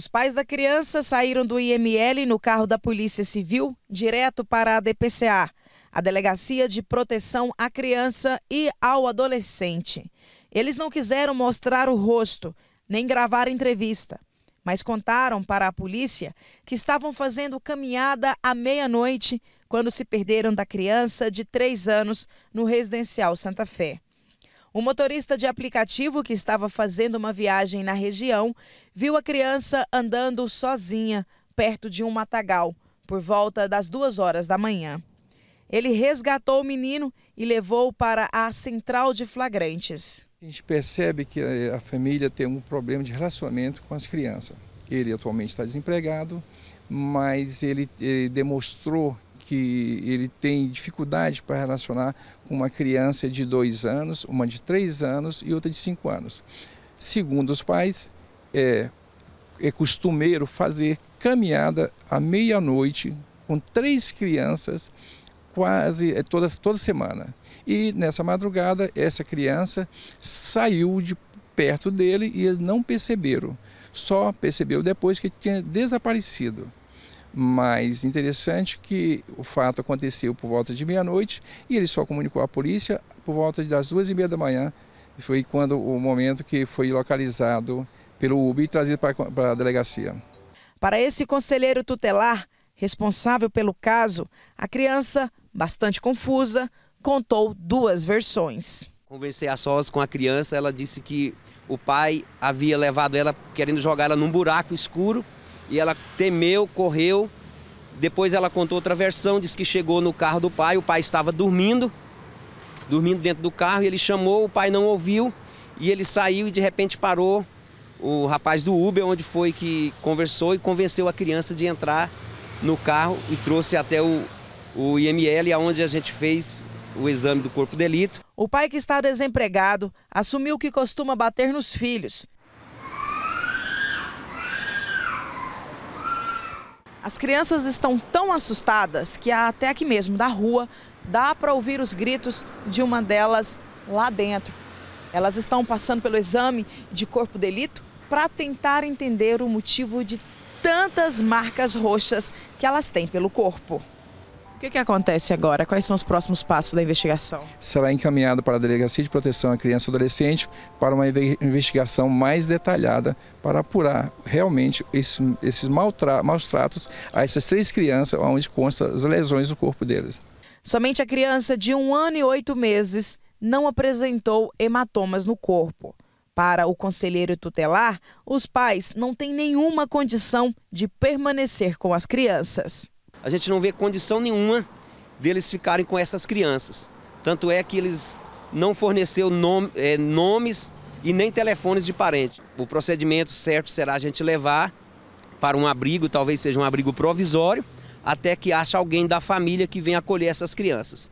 Os pais da criança saíram do IML no carro da Polícia Civil, direto para a DPCA, a Delegacia de Proteção à Criança e ao Adolescente. Eles não quiseram mostrar o rosto, nem gravar entrevista, mas contaram para a polícia que estavam fazendo caminhada à meia-noite quando se perderam da criança de 3 anos no residencial Santa Fé. O motorista de aplicativo que estava fazendo uma viagem na região viu a criança andando sozinha perto de um matagal por volta das duas horas da manhã. Ele resgatou o menino e levou para a central de flagrantes. A gente percebe que eh, a família tem um problema de relacionamento com as crianças. Ele atualmente está desempregado, mas ele, ele demonstrou que ele tem dificuldade para relacionar com uma criança de dois anos, uma de três anos e outra de cinco anos. Segundo os pais, é, é costumeiro fazer caminhada à meia-noite com três crianças quase é, toda, toda semana. E nessa madrugada, essa criança saiu de perto dele e eles não perceberam. Só percebeu depois que tinha desaparecido. Mas interessante que o fato aconteceu por volta de meia-noite e ele só comunicou à polícia por volta das duas e meia da manhã. Foi quando o momento que foi localizado pelo UB e trazido para, para a delegacia. Para esse conselheiro tutelar, responsável pelo caso, a criança, bastante confusa, contou duas versões. Conversei a sós com a criança, ela disse que o pai havia levado ela querendo jogar ela num buraco escuro e ela temeu, correu. Depois ela contou outra versão, disse que chegou no carro do pai, o pai estava dormindo, dormindo dentro do carro, e ele chamou, o pai não ouviu, e ele saiu e de repente parou o rapaz do Uber, onde foi que conversou e convenceu a criança de entrar no carro e trouxe até o, o IML, onde a gente fez o exame do corpo de delito. O pai que está desempregado assumiu que costuma bater nos filhos, As crianças estão tão assustadas que até aqui mesmo, da rua, dá para ouvir os gritos de uma delas lá dentro. Elas estão passando pelo exame de corpo delito para tentar entender o motivo de tantas marcas roxas que elas têm pelo corpo. O que, que acontece agora? Quais são os próximos passos da investigação? Será encaminhado para a Delegacia de Proteção à Criança e Adolescente para uma investigação mais detalhada para apurar realmente esses, esses maus tratos a essas três crianças, onde constam as lesões no corpo deles. Somente a criança de um ano e oito meses não apresentou hematomas no corpo. Para o conselheiro tutelar, os pais não têm nenhuma condição de permanecer com as crianças a gente não vê condição nenhuma deles ficarem com essas crianças. Tanto é que eles não forneceram nome, é, nomes e nem telefones de parente. O procedimento certo será a gente levar para um abrigo, talvez seja um abrigo provisório, até que ache alguém da família que venha acolher essas crianças.